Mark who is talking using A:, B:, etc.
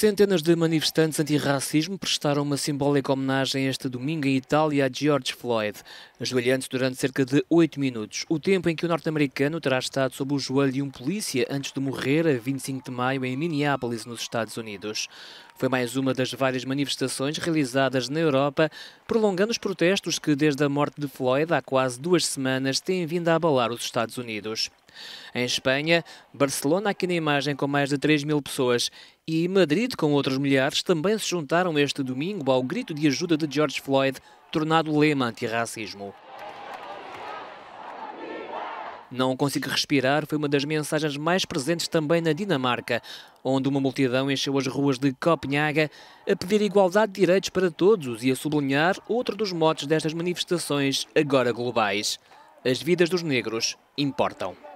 A: Centenas de manifestantes antirracismo prestaram uma simbólica homenagem este domingo em Itália a George Floyd, ajoelhando-se durante cerca de oito minutos, o tempo em que o norte-americano terá estado sob o joelho de um polícia antes de morrer a 25 de maio em Minneapolis, nos Estados Unidos. Foi mais uma das várias manifestações realizadas na Europa, prolongando os protestos que, desde a morte de Floyd há quase duas semanas, têm vindo a abalar os Estados Unidos. Em Espanha, Barcelona, aqui na imagem, com mais de 3 mil pessoas, e Madrid, com outros milhares, também se juntaram este domingo ao grito de ajuda de George Floyd, tornado lema antirracismo. Não consigo respirar foi uma das mensagens mais presentes também na Dinamarca, onde uma multidão encheu as ruas de Copenhaga a pedir igualdade de direitos para todos e a sublinhar outro dos motes destas manifestações, agora globais: as vidas dos negros importam.